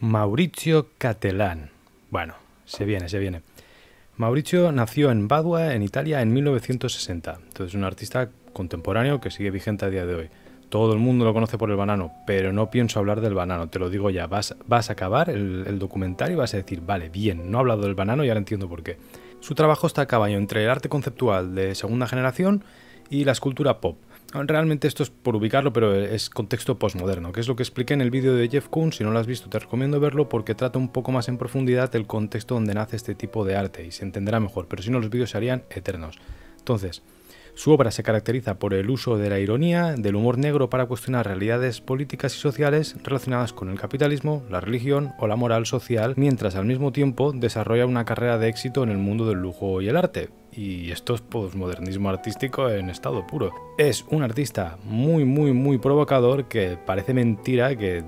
Mauricio Catelán. Bueno, se viene, se viene. Mauricio nació en Badua, en Italia, en 1960. Entonces, un artista contemporáneo que sigue vigente a día de hoy. Todo el mundo lo conoce por el banano, pero no pienso hablar del banano, te lo digo ya. Vas, vas a acabar el, el documental y vas a decir, vale, bien, no he hablado del banano y ahora entiendo por qué. Su trabajo está a caballo entre el arte conceptual de segunda generación y la escultura pop realmente esto es por ubicarlo, pero es contexto postmoderno, que es lo que expliqué en el vídeo de Jeff Koons. Si no lo has visto, te recomiendo verlo porque trata un poco más en profundidad el contexto donde nace este tipo de arte y se entenderá mejor, pero si no, los vídeos se harían eternos. Entonces, su obra se caracteriza por el uso de la ironía, del humor negro para cuestionar realidades políticas y sociales relacionadas con el capitalismo, la religión o la moral social, mientras al mismo tiempo desarrolla una carrera de éxito en el mundo del lujo y el arte y esto es posmodernismo artístico en estado puro. Es un artista muy, muy, muy provocador que parece mentira que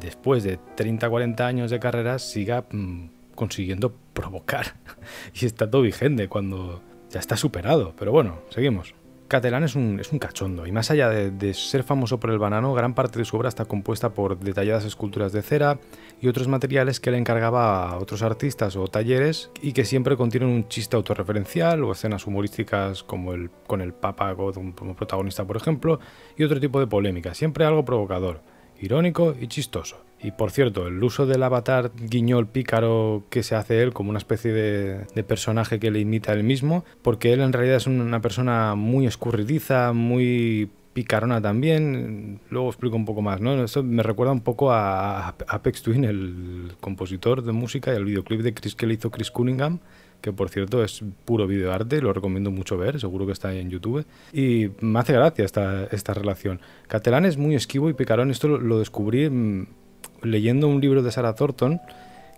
después de 30, 40 años de carrera siga mm, consiguiendo provocar y está todo vigente cuando ya está superado. Pero bueno, seguimos. Catalán es un, es un cachondo, y más allá de, ser famoso por el banano, gran parte de su obra está compuesta por detalladas esculturas de cera y otros materiales que le encargaba a otros artistas o talleres y que siempre contienen un chiste autorreferencial o escenas humorísticas como el, con el Papa como protagonista, por ejemplo, y otro tipo de polémica, siempre algo provocador, irónico y chistoso. Y por cierto, el uso del avatar guiñol pícaro que se hace él como una especie de, personaje que le imita él mismo, porque él en realidad es una persona muy escurridiza, muy picarona también. Luego explico un poco más, ¿no? Eso me recuerda un poco a Apex Twin, el compositor de música y el videoclip de Chris que le hizo Chris Cunningham, que por cierto es puro videoarte, lo recomiendo mucho ver, seguro que está en YouTube. Y me hace gracia esta, esta relación. Catalán es muy esquivo y picarón, esto lo descubrí mm, leyendo un libro de Sarah Thornton,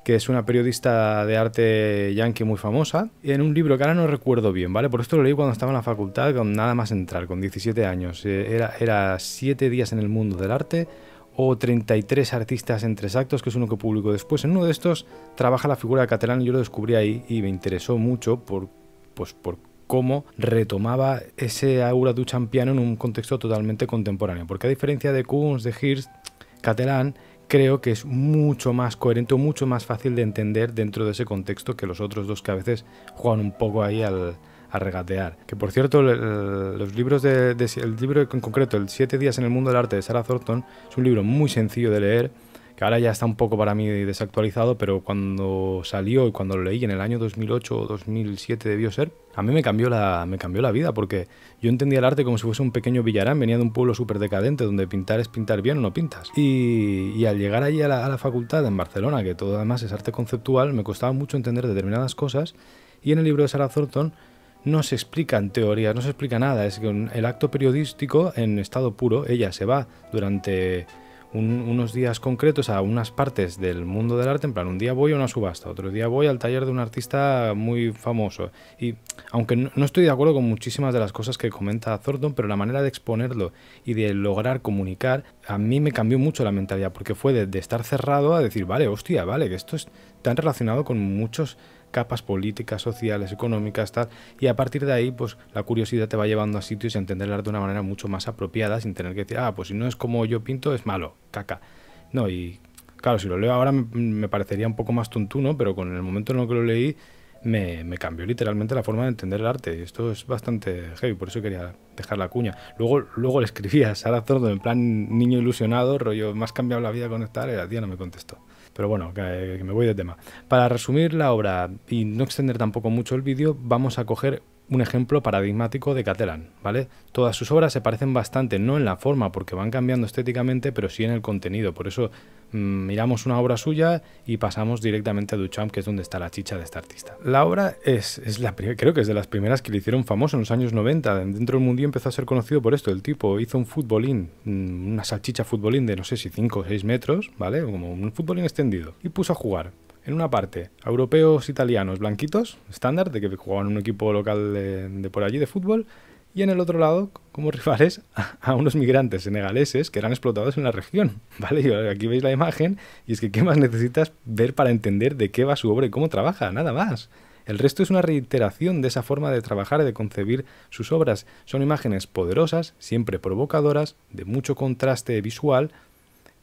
que es una periodista de arte yankee muy famosa, en un libro que ahora no recuerdo bien, ¿vale? Por esto lo leí cuando estaba en la facultad, con nada más entrar, con 17 años. Eh, era, era 7 días en el mundo del arte o 33 artistas en tres actos, que es uno que publicó después. En uno de estos trabaja la figura de Catalán, yo lo descubrí ahí y me interesó mucho por, pues, por cómo retomaba ese aura duchampiano en un contexto totalmente contemporáneo. Porque a diferencia de Kunz, de Hirst, Catalán creo que es mucho más coherente o mucho más fácil de entender dentro de ese contexto que los otros dos que a veces juegan un poco ahí al, a regatear. Que por cierto, el, los libros de, el libro en concreto, El Siete Días en el Mundo del Arte de Sarah Thornton, es un libro muy sencillo de leer que ahora ya está un poco para mí desactualizado, pero cuando salió y cuando lo leí en el año 2008 o 2007 debió ser, a mí me cambió, la, me cambió la vida, porque yo entendía el arte como si fuese un pequeño villarán, venía de un pueblo súper decadente, donde pintar es pintar bien o no pintas. Y, al llegar allí a la, a la facultad en Barcelona, que todo además es arte conceptual, me costaba mucho entender determinadas cosas, y en el libro de Sarah Thornton no se explican teorías, no se explica nada. Es que el acto periodístico en estado puro, ella se va durante unos días concretos a unas partes del mundo del arte, en plan, un día voy a una subasta, otro día voy al taller de un artista muy famoso. Y aunque no, estoy de acuerdo con muchísimas de las cosas que comenta Thornton, pero la manera de exponerlo y de lograr comunicar, a mí me cambió mucho la mentalidad, porque fue de, de estar cerrado a decir, vale, hostia, vale, que esto es tan relacionado con muchos capas políticas, sociales, económicas, tal, y a partir de ahí, pues la curiosidad te va llevando a sitios y a arte de una manera mucho más apropiada, sin tener que decir, ah, pues si no es como yo pinto, es malo, caca. No, y claro, si lo leo ahora me, parecería un poco más tontuno, pero con el momento en el que lo leí, me, cambió literalmente la forma de entender el arte. Y esto es bastante heavy, por eso quería dejar la cuña. Luego, luego le escribí a Sara Zordo en plan niño ilusionado, rollo, más cambiado la vida con esta área, la tía no me contestó. Pero bueno, que, me voy de tema. Para resumir la obra y no extender tampoco mucho el vídeo, vamos a coger un ejemplo paradigmático de Catalán, ¿vale? Todas sus obras se parecen bastante, no en la forma, porque van cambiando estéticamente, pero sí en el contenido. Por eso mm, miramos una obra suya y pasamos directamente a Duchamp, que es donde está la chicha de este artista. La obra es, creo que es de las primeras que le hicieron famoso en los años 90. Dentro del mundillo empezó a ser conocido por esto. El tipo hizo un futbolín, mm, una salchicha futbolín de no sé si 5 o 6 metros, ¿vale? Como un futbolín extendido, y puso a jugar. En una parte, europeos, italianos, blanquitos, estándar, de que jugaban un equipo local de, por allí de fútbol, y en el otro lado, como rivales, a unos migrantes senegaleses que eran explotados en la región. ¿Vale? aquí veis la imagen, y es que ¿qué más necesitas ver para entender de qué va su obra y cómo trabaja? Nada más. El resto es una reiteración de esa forma de trabajar y de concebir sus obras. Son imágenes poderosas, siempre provocadoras, de mucho contraste visual,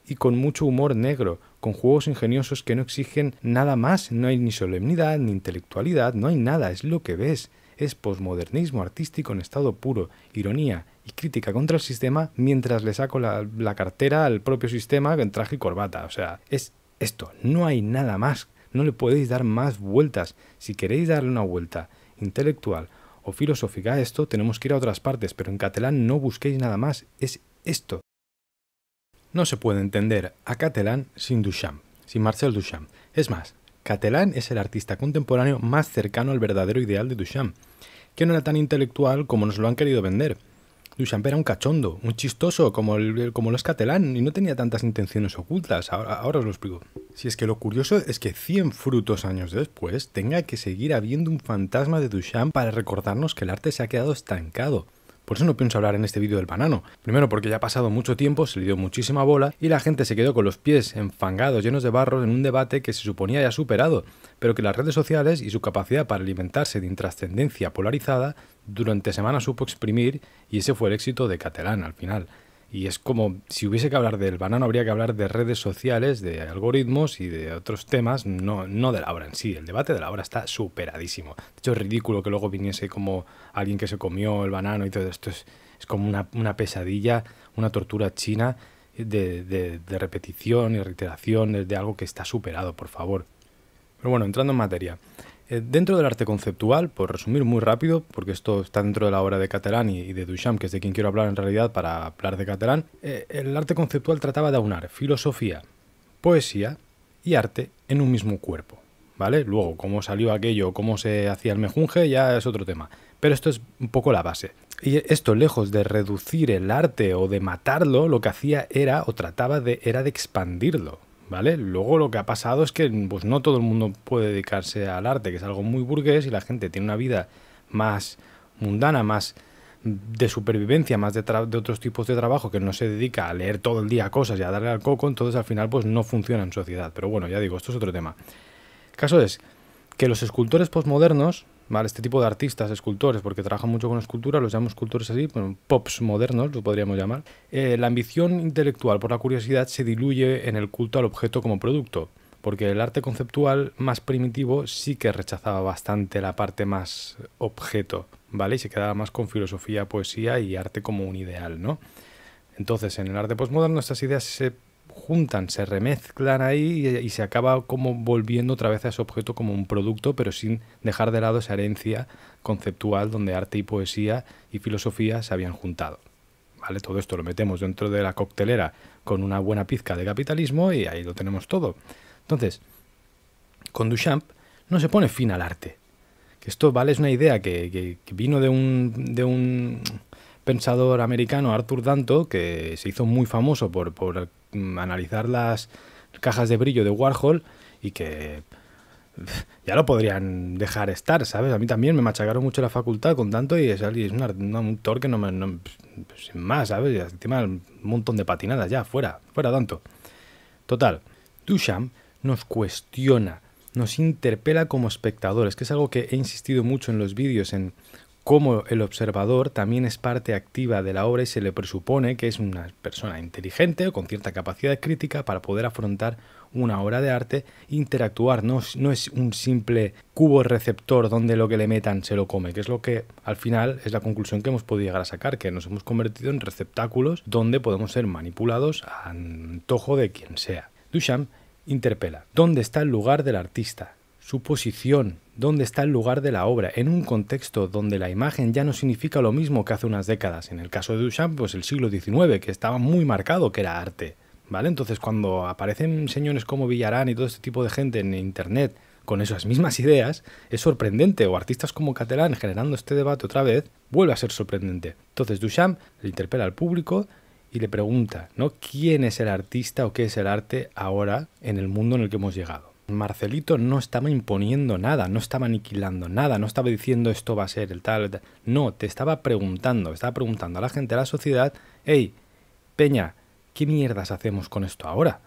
y con mucho humor negro, con juegos ingeniosos que no exigen nada más, no hay ni solemnidad, ni intelectualidad, no hay nada, es lo que ves, es posmodernismo artístico en estado puro, ironía y crítica contra el sistema mientras le saco la, cartera al propio sistema en traje y corbata, o sea, es esto, no hay nada más, no le podéis dar más vueltas, si queréis darle una vuelta intelectual o filosófica a esto, tenemos que ir a otras partes, pero en catalán no busquéis nada más, es esto. No se puede entender a Catalán sin Duchamp, sin Marcel Duchamp. Es más, Catalán es el artista contemporáneo más cercano al verdadero ideal de Duchamp, que no era tan intelectual como nos lo han querido vender. Duchamp era un cachondo, un chistoso, como, como lo es Catalán, y no tenía tantas intenciones ocultas. Ahora, ahora os lo explico. Si es que lo curioso es que 100 frutos años después tenga que seguir habiendo un fantasma de Duchamp para recordarnos que el arte se ha quedado estancado, por eso no pienso hablar en este vídeo del banano. Primero porque ya ha pasado mucho tiempo, se le dio muchísima bola y la gente se quedó con los pies enfangados, llenos de barro, en un debate que se suponía ya superado, pero que las redes sociales y su capacidad para alimentarse de intrascendencia polarizada durante semanas supo exprimir y ese fue el éxito de Catalán al final. Y es como, si hubiese que hablar del banano, habría que hablar de redes sociales, de algoritmos y de otros temas, no, no de la obra en sí. El debate de la obra está superadísimo. De hecho, es ridículo que luego viniese como alguien que se comió el banano y todo esto. Es, es como una, pesadilla, una tortura china de, repetición y reiteración de, de algo que está superado, por favor. Pero bueno, entrando en materia. Eh, dentro del arte conceptual, por resumir muy rápido, porque esto está dentro de la obra de Catalán y, de Duchamp, que es de quien quiero hablar en realidad para hablar de Catalán, eh, el arte conceptual trataba de aunar filosofía, poesía y arte en un mismo cuerpo. ¿Vale? Luego, cómo salió aquello, cómo se hacía el mejunje, ya es otro tema. Pero esto es un poco la base. Y esto, lejos de reducir el arte o de matarlo, lo que hacía era, o trataba de, era de expandirlo. Luego lo que ha pasado es que pues, no todo el mundo puede dedicarse al arte, que es algo muy burgués y la gente tiene una vida más mundana, más de supervivencia, más de, otros tipos de trabajo, que no se dedica a leer todo el día cosas y a darle al coco, entonces al final pues no funciona en sociedad. Pero bueno, ya digo, esto es otro tema. caso es que los escultores postmodernos este tipo de artistas, escultores, porque trabajan mucho con escultura, los llamamos escultores así, pops modernos, lo podríamos llamar. Eh, la ambición intelectual por la curiosidad se diluye en el culto al objeto como producto, porque el arte conceptual más primitivo sí que rechazaba bastante la parte más objeto, ¿vale? Y se quedaba más con filosofía, poesía y arte como un ideal, ¿no? Entonces, en el arte postmoderno estas ideas se juntan, se remezclan ahí y, se acaba como volviendo otra vez a ese objeto como un producto, pero sin dejar de lado esa herencia conceptual donde arte y poesía y filosofía se habían juntado. ¿Vale? Todo esto lo metemos dentro de la coctelera con una buena pizca de capitalismo y ahí lo tenemos todo. Entonces, con Duchamp no se pone fin al arte. esto, ¿vale? Es una idea que, vino de un, de un pensador americano, Arthur Danto, que se hizo muy famoso por, por Mm, analizar las cajas de brillo de Warhol y que ya lo podrían dejar estar, ¿sabes? A mí también me machacaron mucho la facultad con tanto y es, es un, torque no me... Pues, sin más, ¿sabes? Y encima un montón de patinadas ya, fuera, fuera tanto. Total, Duchamp nos cuestiona, nos interpela como espectadores, que es algo que he insistido mucho en los vídeos, en como el observador también es parte activa de la obra y se le presupone que es una persona inteligente o con cierta capacidad crítica para poder afrontar una obra de arte, interactuar, no, es un simple cubo receptor donde lo que le metan se lo come, que es lo que al final es la conclusión que hemos podido llegar a sacar, que nos hemos convertido en receptáculos donde podemos ser manipulados a antojo de quien sea. Duchamp interpela, ¿dónde está el lugar del artista? su posición, dónde está el lugar de la obra, en un contexto donde la imagen ya no significa lo mismo que hace unas décadas. En el caso de Duchamp, pues el siglo XIX, que estaba muy marcado que era arte. ¿Vale? Entonces, cuando aparecen señores como Villarán y todo este tipo de gente en internet con esas mismas ideas, es sorprendente, o artistas como Catalán generando este debate otra vez, vuelve a ser sorprendente. Entonces, Duchamp le interpela al público, y le pregunta, ¿no? ¿Quién es el artista o qué es el arte ahora en el mundo en el que hemos llegado? Marcelito no estaba imponiendo nada, no estaba aniquilando nada, no estaba diciendo esto va a ser el tal, No, te estaba preguntando, estaba preguntando a la gente, a la sociedad, hey, Peña, ¿qué mierdas hacemos con esto ahora?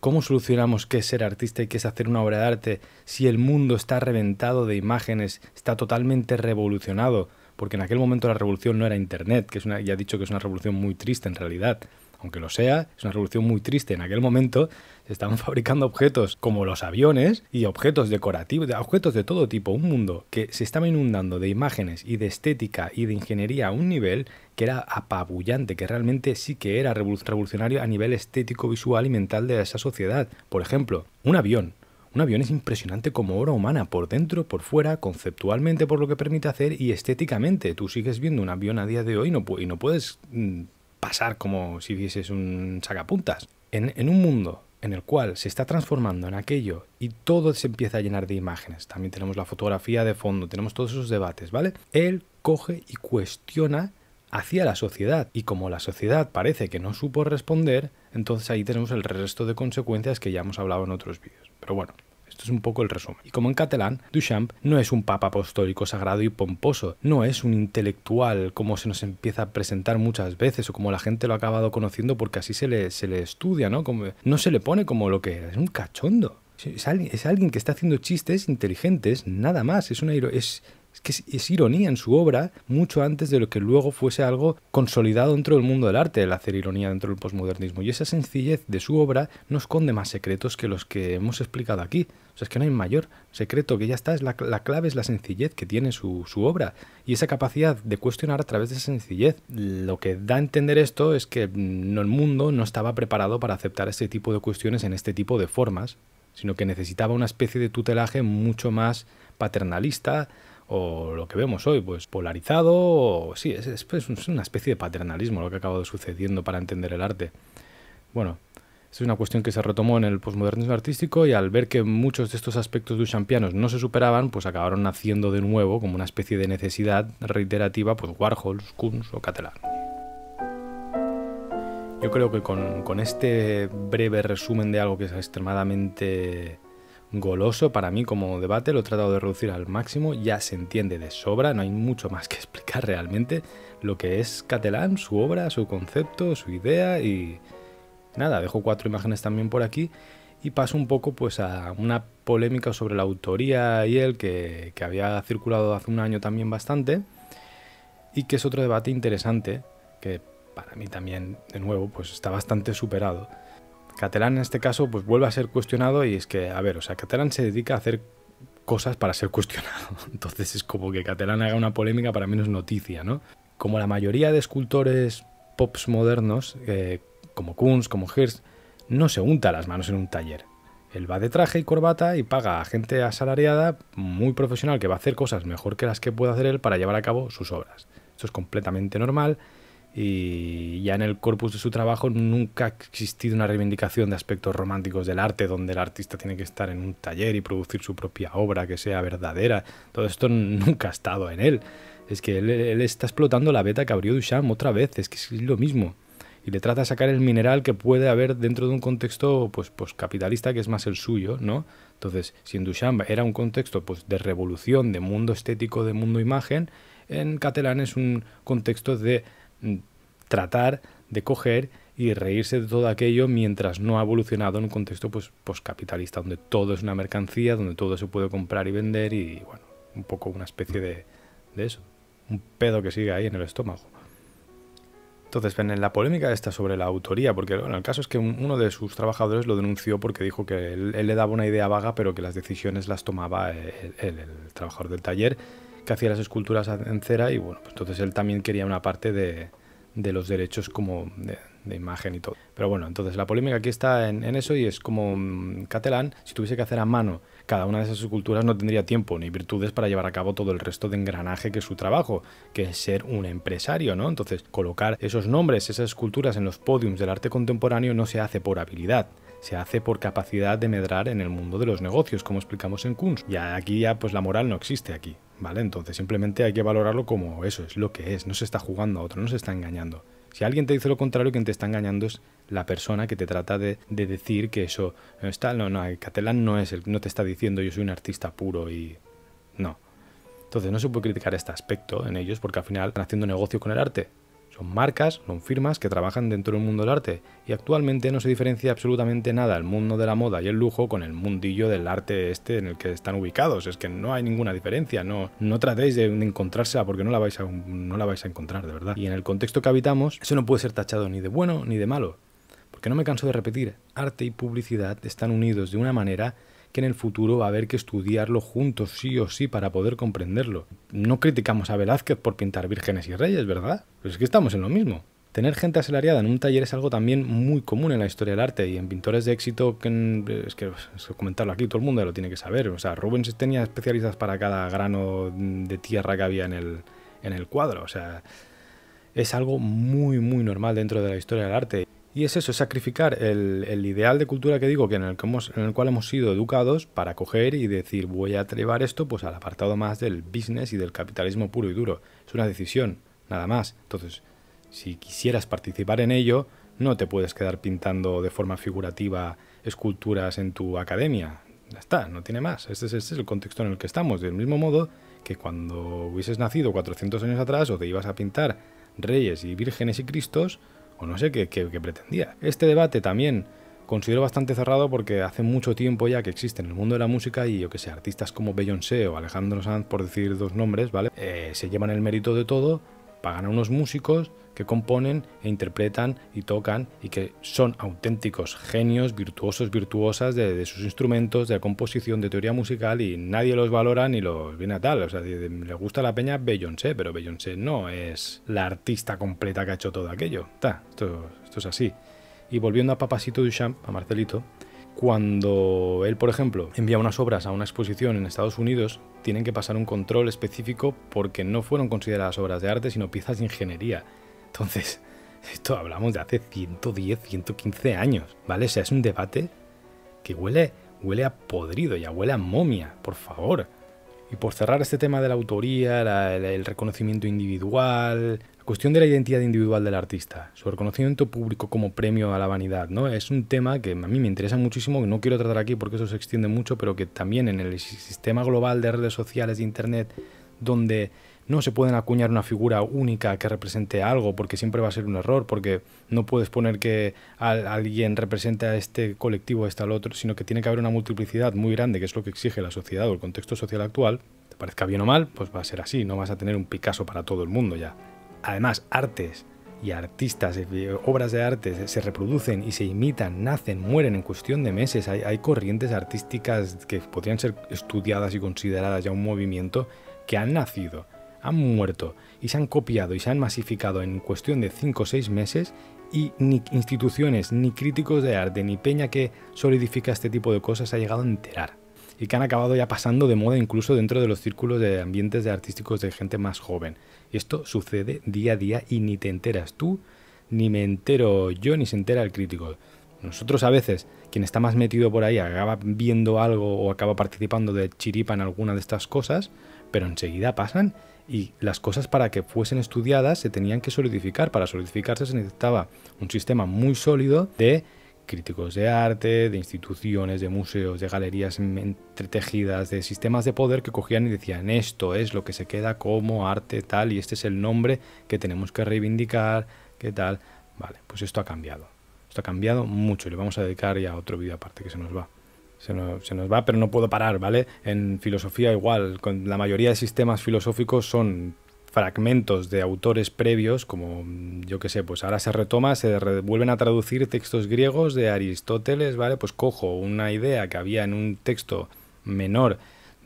¿Cómo solucionamos qué es ser artista y qué es hacer una obra de arte si el mundo está reventado de imágenes, está totalmente revolucionado? Porque en aquel momento la revolución no era Internet, que es ya he dicho que es una revolución muy triste en realidad aunque lo sea, es una revolución muy triste. En aquel momento se estaban fabricando objetos como los aviones y objetos decorativos, objetos de todo tipo, un mundo que se estaba inundando de imágenes y de estética y de ingeniería a un nivel que era apabullante, que realmente sí que era revolucionario a nivel estético, visual y mental de esa sociedad. Por ejemplo, un avión. Un avión es impresionante como obra humana, por dentro, por fuera, conceptualmente por lo que permite hacer y estéticamente. Tú sigues viendo un avión a día de hoy no, y no puedes mm, pasar como si vieses un sacapuntas. En, en un mundo en el cual se está transformando en aquello y todo se empieza a llenar de imágenes, también tenemos la fotografía de fondo, tenemos todos esos debates, ¿vale? Él coge y cuestiona hacia la sociedad. Y como la sociedad parece que no supo responder, entonces ahí tenemos el resto de consecuencias que ya hemos hablado en otros vídeos. Pero bueno, esto es un poco el resumen. Y como en catalán, Duchamp no es un papa apostólico sagrado y pomposo, no es un intelectual como se nos empieza a presentar muchas veces o como la gente lo ha acabado conociendo porque así se le, se le estudia, ¿no? Como, no se le pone como lo que es un cachondo. Es alguien, que está haciendo chistes inteligentes, nada más. Es, una, es, es que es, ironía en su obra mucho antes de lo que luego fuese algo consolidado dentro del mundo del arte, el hacer ironía dentro del posmodernismo. Y esa sencillez de su obra no esconde más secretos que los que hemos explicado aquí. O sea, es que no hay mayor secreto que ya está, es la, clave es la sencillez que tiene su, obra y esa capacidad de cuestionar a través de esa sencillez. Lo que da a entender esto es que mm, el mundo no estaba preparado para aceptar este tipo de cuestiones en este tipo de formas, sino que necesitaba una especie de tutelaje mucho más paternalista, o lo que vemos hoy, pues polarizado, o, sí, es, pues, una especie de paternalismo lo que ha acabado sucediendo para entender el arte. Bueno, es una cuestión que se retomó en el posmodernismo artístico y al ver que muchos de estos aspectos duchampianos no se superaban, pues acabaron naciendo de nuevo como una especie de necesidad reiterativa, pues Warhol, Kunz o Catalán. Yo creo que con, con este breve resumen de algo que es extremadamente goloso para mí como debate, lo he tratado de reducir al máximo, ya se entiende de sobra, no hay mucho más que explicar realmente lo que es Catalán, su obra, su concepto, su idea y nada, dejo cuatro imágenes también por aquí y paso un poco pues a una polémica sobre la autoría y él que, que había circulado hace un año también bastante y que es otro debate interesante que para mí también de nuevo pues está bastante superado Catalán en este caso pues vuelve a ser cuestionado y es que, a ver, o sea, Catalán se dedica a hacer cosas para ser cuestionado. Entonces es como que Catalán haga una polémica para menos noticia, ¿no? Como la mayoría de escultores pops modernos, eh, como Kunz, como Hirsch, no se unta las manos en un taller. Él va de traje y corbata y paga a gente asalariada muy profesional que va a hacer cosas mejor que las que puede hacer él para llevar a cabo sus obras. Eso es completamente normal y ya en el corpus de su trabajo nunca ha existido una reivindicación de aspectos románticos del arte, donde el artista tiene que estar en un taller y producir su propia obra que sea verdadera. Todo esto nunca ha estado en él. Es que él, está explotando la beta que abrió Duchamp otra vez, es que es lo mismo. Y le trata de sacar el mineral que puede haber dentro de un contexto pues, pues capitalista que es más el suyo, ¿no? Entonces, si en Duchamp era un contexto pues, de revolución, de mundo estético, de mundo imagen, en catalán es un contexto de tratar de coger y reírse de todo aquello mientras no ha evolucionado en un contexto pues, poscapitalista donde todo es una mercancía, donde todo se puede comprar y vender y, bueno, un poco una especie de, de eso, un pedo que sigue ahí en el estómago. Entonces, en la polémica esta sobre la autoría, porque bueno, el caso es que uno de sus trabajadores lo denunció porque dijo que él, le daba una idea vaga, pero que las decisiones las tomaba el trabajador del taller que hacía las esculturas en cera y bueno, pues entonces él también quería una parte de, de los derechos como de, imagen y todo. Pero bueno, entonces la polémica aquí está en, eso y es como mm, Catalán, si tuviese que hacer a mano cada una de esas esculturas no tendría tiempo ni virtudes para llevar a cabo todo el resto de engranaje que es su trabajo, que es ser un empresario, ¿no? Entonces, colocar esos nombres, esas esculturas en los podiums del arte contemporáneo no se hace por habilidad, se hace por capacidad de medrar en el mundo de los negocios, como explicamos en Kunz. Ya aquí ya pues la moral no existe aquí. ¿vale? Entonces simplemente hay que valorarlo como eso, es lo que es, no se está jugando a otro, no se está engañando. Si alguien te dice lo contrario, quien te está engañando es la persona que te trata de, decir que eso eh, está, no, no, el catalán no es el, no te está diciendo yo soy un artista puro y no. Entonces no se puede criticar este aspecto en ellos porque al final están haciendo negocio con el arte. Son marcas, son firmas que trabajan dentro del mundo del arte y actualmente no se diferencia absolutamente nada el mundo de la moda y el lujo con el mundillo del arte este en el que están ubicados. Es que no hay ninguna diferencia, no, no tratéis de encontrársela porque no la, vais a, no la vais a encontrar, de verdad. Y en el contexto que habitamos, eso no puede ser tachado ni de bueno ni de malo. Porque no me canso de repetir, arte y publicidad están unidos de una manera que en el futuro va a haber que estudiarlo juntos sí o sí para poder comprenderlo. No criticamos a Velázquez por pintar vírgenes y reyes, ¿verdad? Pero es que estamos en lo mismo. Tener gente asalariada en un taller es algo también muy común en la historia del arte y en pintores de éxito, que pues, es que comentarlo aquí, todo el mundo lo tiene que saber. O sea, Rubens tenía especialistas para cada grano de tierra que había en el, en el cuadro. O sea, es algo muy, muy normal dentro de la historia del arte. Y es eso, es sacrificar el, ideal de cultura que digo, que en el, cual hemos sido educados para coger y decir voy a atrevar esto pues al apartado más del business y del capitalismo puro y duro. Es una decisión, nada más. Entonces, si quisieras participar en ello, no te puedes quedar pintando de forma figurativa esculturas en tu academia. Ya está, no tiene más. Este es, este es el contexto en el que estamos. Del mismo modo que cuando hubieses nacido 400 años atrás o te ibas a pintar reyes y vírgenes y cristos, o no sé qué, pretendía. Este debate también considero bastante cerrado porque hace mucho tiempo ya que existe en el mundo de la música y yo que sé, artistas como Beyoncé o Alejandro Sanz, por decir dos nombres, ¿vale? Eh, se llevan el mérito de todo pagan a unos músicos que componen e interpretan y tocan y que son auténticos genios, virtuosos, virtuosas de, sus instrumentos, de composición, de teoría musical y nadie los valora ni los viene a tal. O sea, le gusta la peña Beyoncé, pero Beyoncé no es la artista completa que ha hecho todo aquello. está esto, esto es así. Y volviendo a Papasito Duchamp, a Marcelito, cuando él, por ejemplo, envía unas obras a una exposición en Estados Unidos, tienen que pasar un control específico porque no fueron consideradas obras de arte, sino piezas de ingeniería. Entonces, esto hablamos de hace 110, 115 años, ¿vale? O sea, es un debate que huele, huele a podrido, ya huele a momia, por favor. Y por cerrar este tema de la autoría, el reconocimiento individual, cuestión de la identidad individual del artista, su reconocimiento público como premio a la vanidad, ¿no? Es un tema que a mí me interesa muchísimo, que no quiero tratar aquí porque eso se extiende mucho, pero que también en el sistema global de redes sociales, de internet, donde no se pueden acuñar una figura única que represente algo, porque siempre va a ser un error, porque no puedes poner que alguien represente a este colectivo, a este al otro, sino que tiene que haber una multiplicidad muy grande, que es lo que exige la sociedad o el contexto social actual. Te parezca bien o mal, pues va a ser así, no vas a tener un Picasso para todo el mundo ya. Además, artes y artistas, eh, eh, obras de arte se reproducen y se imitan, nacen, mueren en cuestión de meses. Hay, corrientes artísticas que podrían ser estudiadas y consideradas ya un movimiento que han nacido, han muerto y se han copiado y se han masificado en cuestión de 5 o 6 meses y ni instituciones, ni críticos de arte, ni peña que solidifica este tipo de cosas ha llegado a enterar y que han acabado ya pasando de moda incluso dentro de los círculos de ambientes de artísticos de gente más joven. esto sucede día a día y ni te enteras tú, ni me entero yo, ni se entera el crítico. Nosotros a veces, quien está más metido por ahí, acaba viendo algo o acaba participando de chiripa en alguna de estas cosas, pero enseguida pasan y las cosas para que fuesen estudiadas se tenían que solidificar. Para solidificarse se necesitaba un sistema muy sólido de críticos de arte, de instituciones, de museos, de galerías entretejidas, de sistemas de poder que cogían y decían esto es lo que se queda como arte tal y este es el nombre que tenemos que reivindicar, qué tal. Vale, pues esto ha cambiado. Esto ha cambiado mucho y le vamos a dedicar ya a otro vídeo aparte que se nos va. Se nos, va, pero no puedo parar, ¿vale? En filosofía igual, con la mayoría de sistemas filosóficos son fragmentos de autores previos, como mm, yo que sé, pues ahora se retoma, se vuelven a traducir textos griegos de Aristóteles, ¿vale? Pues cojo una idea que había en un texto menor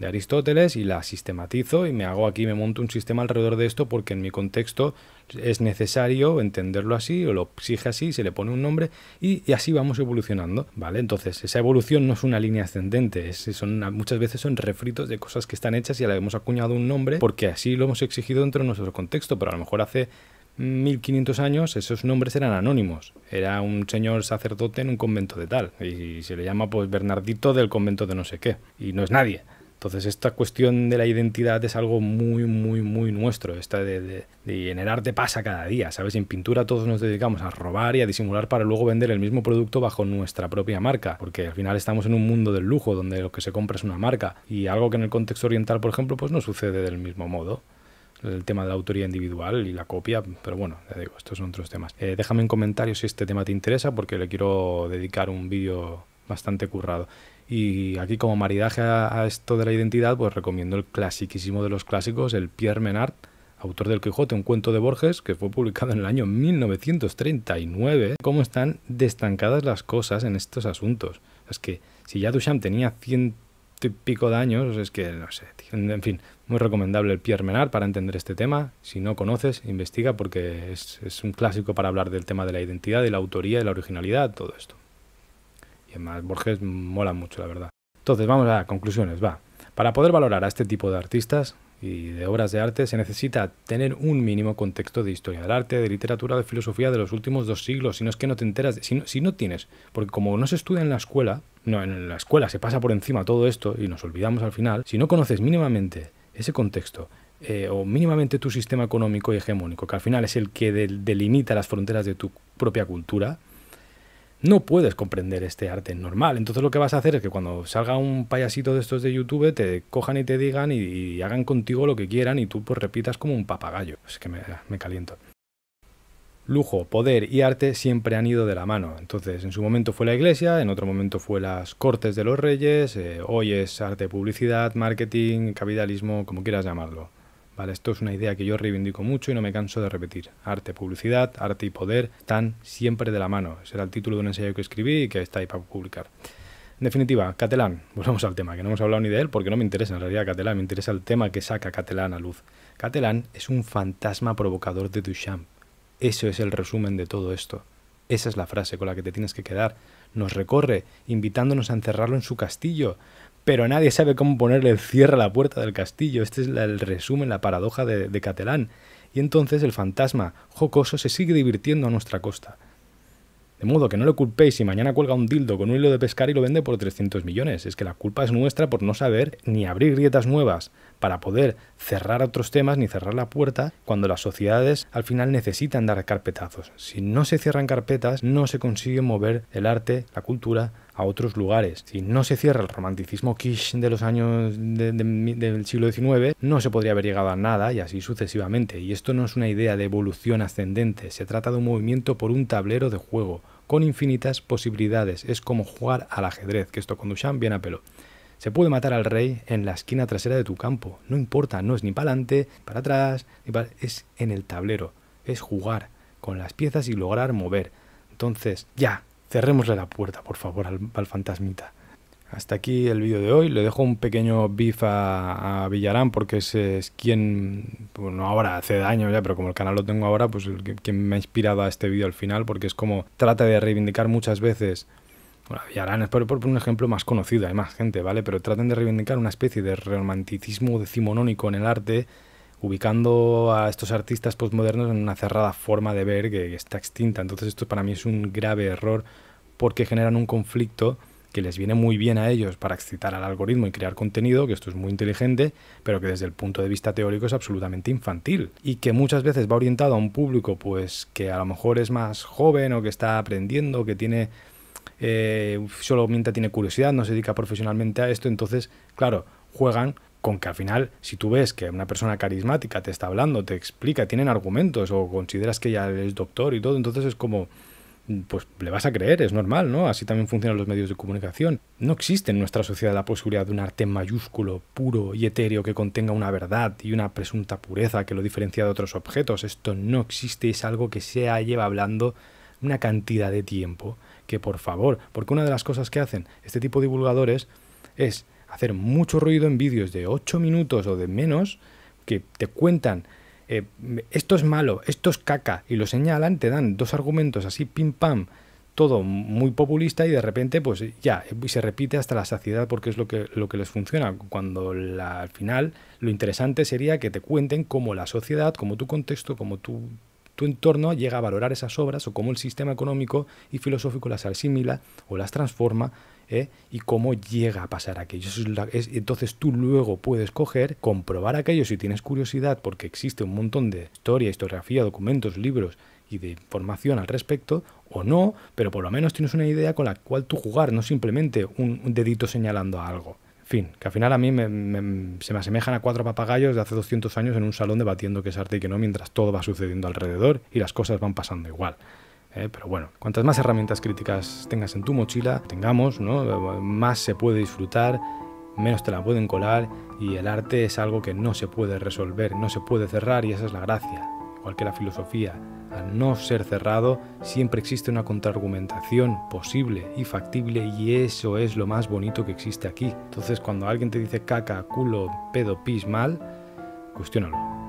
de Aristóteles y la sistematizo y me hago aquí, me monto un sistema alrededor de esto porque en mi contexto es necesario entenderlo así o lo exige así, se le pone un nombre y, así vamos evolucionando, ¿vale? Entonces, esa evolución no es una línea ascendente, son muchas veces son refritos de cosas que están hechas y le hemos acuñado un nombre porque así lo hemos exigido dentro de nuestro contexto, pero a lo mejor hace 1500 años esos nombres eran anónimos. Era un señor sacerdote en un convento de tal. Y se le llama pues Bernardito del convento de no sé qué. Y no es nadie. Entonces esta cuestión de la identidad es algo muy, muy, muy nuestro. Esta de, de, de, en el pasa cada día, ¿sabes? En pintura todos nos dedicamos a robar y a disimular para luego vender el mismo producto bajo nuestra propia marca, porque al final estamos en un mundo del lujo donde lo que se compra es una marca y algo que en el contexto oriental, por ejemplo, pues no sucede del mismo modo el tema de la autoría individual y la copia, pero bueno, ya digo, estos son otros temas. Eh, déjame en comentarios si este tema te interesa porque le quiero dedicar un vídeo bastante currado. Y aquí como maridaje a, esto de la identidad, pues recomiendo el clasiquísimo de los clásicos, el Pierre Menard, autor del Quijote, un cuento de Borges que fue publicado en el año 1939. ¿Cómo están destancadas las cosas en estos asuntos? Es que si ya Duchamp tenía ciento y pico de años, es que no sé, en fin, muy recomendable el Pierre Menard para entender este tema. Si no conoces, investiga porque es, es un clásico para hablar del tema de la identidad, de la autoría de la originalidad, todo esto. Y además Borges mola mucho, la verdad. Entonces, vamos a conclusiones, va. Para poder valorar a este tipo de artistas y de obras de arte se necesita tener un mínimo contexto de historia del arte, de literatura, de filosofía de los últimos dos siglos, si no es que no te enteras, si, no, tienes, porque como no se estudia en la escuela, no, en la escuela se pasa por encima todo esto y nos olvidamos al final, si no conoces mínimamente ese contexto, eh, o mínimamente tu sistema económico y hegemónico, que al final es el que delimita las fronteras de tu propia cultura, no puedes comprender este arte normal. Entonces lo que vas a hacer es que cuando salga un payasito de estos de YouTube, te cojan y te digan y, hagan contigo lo que quieran y tú pues repitas como un papagayo. Es que me, caliento. Lujo, poder y arte siempre han ido de la mano. Entonces, en su momento fue la iglesia, en otro momento fue las cortes de los reyes, eh, hoy es arte, publicidad, marketing, capitalismo, como quieras llamarlo. Vale, esto es una idea que yo reivindico mucho y no me canso de repetir. Arte, publicidad, arte y poder están siempre de la mano. Será el título de un ensayo que escribí y que está ahí para publicar. En definitiva, Catalán, volvamos al tema, que no hemos hablado ni de él porque no me interesa en realidad Catalán, me interesa el tema que saca Catalán a luz. Catalán es un fantasma provocador de Duchamp. Eso es el resumen de todo esto. Esa es la frase con la que te tienes que quedar. Nos recorre, invitándonos a encerrarlo en su castillo, pero nadie sabe cómo ponerle el cierre a la puerta del castillo. Este es el resumen, la paradoja de, de Catalán. Y entonces el fantasma jocoso se sigue divirtiendo a nuestra costa. De modo que no le culpéis si mañana cuelga un dildo con un hilo de pescar y lo vende por 300 millones. Es que la culpa es nuestra por no saber ni abrir grietas nuevas para poder cerrar otros temas ni cerrar la puerta cuando las sociedades al final necesitan dar carpetazos. Si no se cierran carpetas, no se consigue mover el arte, la cultura, a otros lugares. Si no se cierra el romanticismo quiche de los años del siglo XIX, no se podría haber llegado a nada y así sucesivamente. Y esto no es una idea de evolución ascendente, se trata de un movimiento por un tablero de juego, con infinitas posibilidades. Es como jugar al ajedrez, que esto con Duchamp bien a pelo. Se puede matar al rey en la esquina trasera de tu campo. No importa, no es ni para adelante, para atrás, es en el tablero. Es jugar con las piezas y lograr mover. Entonces, ya, Cerrémosle la puerta, por favor, al, fantasmita. Hasta aquí el vídeo de hoy. Le dejo un pequeño bif a, Villarán porque es, es, quien, bueno, ahora hace daño ya, pero como el canal lo tengo ahora, pues quien me ha inspirado a este vídeo al final porque es como trata de reivindicar muchas veces bueno, Villarán es por, por, un ejemplo más conocido, hay más gente, ¿vale? Pero tratan de reivindicar una especie de romanticismo decimonónico en el arte ubicando a estos artistas postmodernos en una cerrada forma de ver que está extinta. Entonces esto para mí es un grave error porque generan un conflicto que les viene muy bien a ellos para excitar al algoritmo y crear contenido, que esto es muy inteligente, pero que desde el punto de vista teórico es absolutamente infantil y que muchas veces va orientado a un público pues que a lo mejor es más joven o que está aprendiendo, que tiene eh, solo mientras tiene curiosidad, no se dedica profesionalmente a esto, entonces, claro, juegan con que al final, si tú ves que una persona carismática te está hablando, te explica, tienen argumentos o consideras que ya es doctor y todo, entonces es como, mm, pues le vas a creer, es normal, ¿no? Así también funcionan los medios de comunicación. No existe en nuestra sociedad la posibilidad de un arte mayúsculo, puro y etéreo que contenga una verdad y una presunta pureza que lo diferencia de otros objetos. Esto no existe, es algo que se lleva hablando una cantidad de tiempo. Que por favor, porque una de las cosas que hacen este tipo de divulgadores es hacer mucho ruido en vídeos de ocho minutos o de menos que te cuentan eh, esto es malo, esto es caca y lo señalan, te dan dos argumentos así pim pam, todo muy populista y de repente pues ya, y se repite hasta la saciedad porque es lo que, lo que les funciona, cuando al final lo interesante sería que te cuenten cómo la sociedad, cómo tu contexto, cómo tu, tu entorno llega a valorar esas obras o cómo el sistema económico y filosófico las asimila o las transforma ¿eh? y cómo llega a pasar aquello. entonces tú luego puedes coger, comprobar aquello si tienes curiosidad, porque existe un montón de historia, historiografía, documentos, libros y de información al respecto, o no, pero por lo menos tienes una idea con la cual tú jugar, no simplemente un, dedito señalando a algo. En fin, que al final a mí se me asemejan a cuatro papagayos de hace 200 años en un salón debatiendo qué es arte y qué no, mientras todo va sucediendo alrededor y las cosas van pasando igual. ¿eh? pero bueno, cuantas más herramientas críticas tengas en tu mochila, tengamos, ¿no? más se puede disfrutar, menos te la pueden colar y el arte es algo que no se puede resolver, no se puede cerrar y esa es la gracia, igual filosofía. Al no ser cerrado, siempre existe una contraargumentación posible y factible y eso es lo más bonito que existe aquí. Entonces, cuando alguien te dice caca, culo, pedo, pis, mal, cuestiónalo.